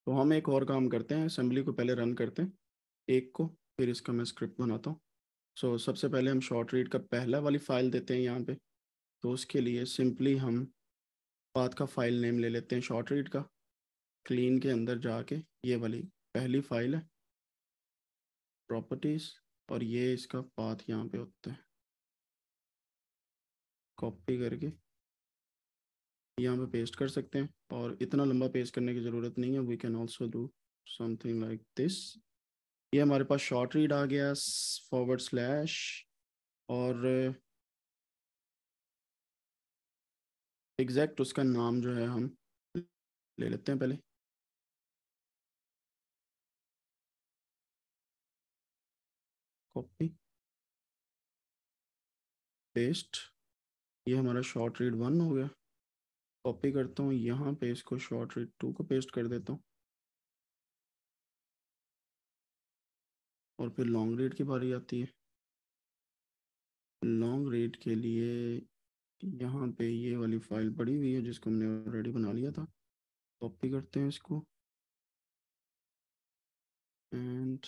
तो हम एक और काम करते हैं असेंबली को पहले रन करते हैं एक को फिर इसका मैं स्क्रिप्ट बनाता हूँ सो so, सबसे पहले हम शॉर्ट रीड का पहला वाली फाइल देते हैं यहाँ पे तो उसके लिए सिंपली हम बात का फाइल नेम ले लेते हैं शॉर्ट रीड का क्लीन के अंदर जाके ये वाली पहली फाइल है प्रॉपर्टीज और ये इसका पाथ यहाँ पे होता है कॉपी करके यहाँ पे पेस्ट कर सकते हैं और इतना लंबा पेस्ट करने की ज़रूरत नहीं है we can also do something like this ये हमारे पास शॉर्ट रीड आ गया फॉरवर्ड स्लैश और एग्जैक्ट उसका नाम जो है हम ले लेते हैं पहले कॉपी पेस्ट ये हमारा शॉर्ट रीड वन हो गया कॉपी करता हूँ यहाँ पे इसको शॉर्ट रीड टू को पेस्ट कर देता हूँ और फिर लॉन्ग रीड की बारी आती है लॉन्ग रीड के लिए यहाँ पे ये वाली फाइल पड़ी हुई है जिसको हमने ऑलरेडी बना लिया था कॉपी करते हैं इसको एंड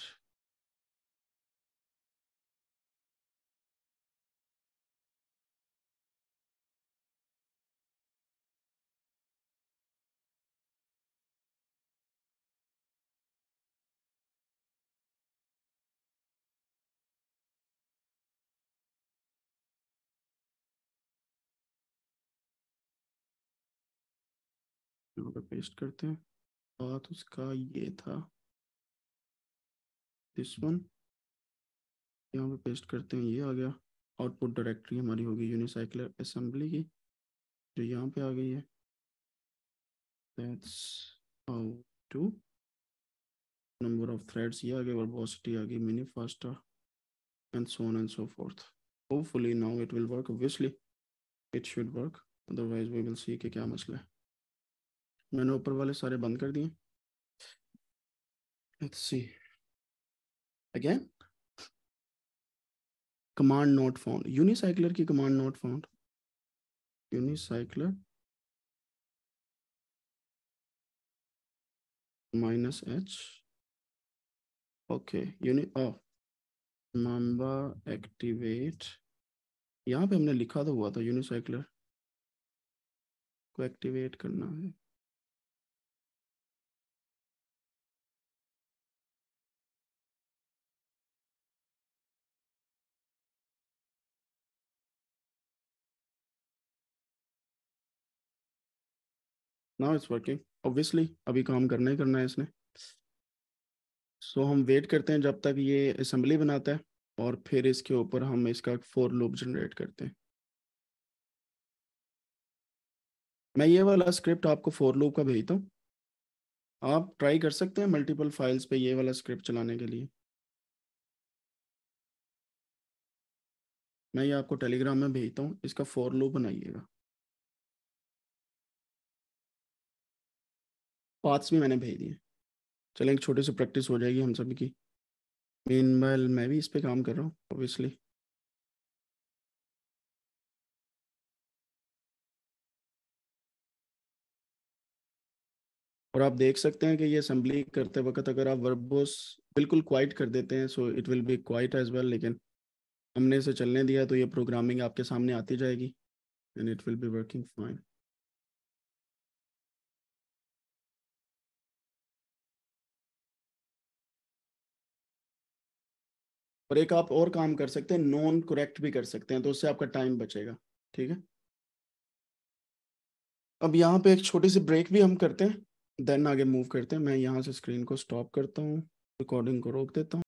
यहाँ पे पेस्ट करते हैं बात उसका ये था दिस वन यहाँ पे पेस्ट करते हैं ये आ गया आउटपुट डायरेक्टरी हमारी होगी यूनिसाइकिलर असम्बली की जो यहाँ पे आ गई है that's two number of threads ये आ गए वर्बोसिटी आ गई mini fasta and so on and so forth hopefully now it will work obviously it should work otherwise we will see के क्या मसला है मैंने ऊपर वाले सारे बंद कर दिए again command not found Unicycler की command not found Unicycler minus H okay Mamba activate यहां पे हमने लिखा तो हुआ था यूनिसाइकलर को एक्टिवेट करना है नाउ इट्स वर्किंग ऑब्वियसली अभी काम करना ही करना है इसने सो so, हम वेट करते हैं जब तक ये असम्बली बनाता है और फिर इसके ऊपर हम इसका फोर लूप जनरेट करते हैं मैं ये वाला स्क्रिप्ट आपको फोर लूप का भेजता हूँ आप ट्राई कर सकते हैं मल्टीपल फाइल्स पे ये वाला स्क्रिप्ट चलाने के लिए मैं ये आपको टेलीग्राम में भेजता हूँ इसका फोर लूप बनाइएगा पार्ट्स भी मैंने भेज दिए चलें एक छोटे से प्रैक्टिस हो जाएगी हम सभी की मेन मैल मैं भी इस पर काम कर रहा हूँ ऑब्वियसली और आप देख सकते हैं कि ये असम्बली करते वक्त अगर आप वर्बोस बिल्कुल क्वाइट कर देते हैं so it will be quiet as well लेकिन हमने इसे चलने दिया तो ये प्रोग्रामिंग आपके सामने आती जाएगी and it will be working fine और एक आप और काम कर सकते हैं नॉन करेक्ट भी कर सकते हैं तो उससे आपका टाइम बचेगा ठीक है अब यहाँ पे एक छोटी सी ब्रेक भी हम करते हैं देन आगे मूव करते हैं मैं यहाँ से स्क्रीन को स्टॉप करता हूँ रिकॉर्डिंग को रोक देता हूँ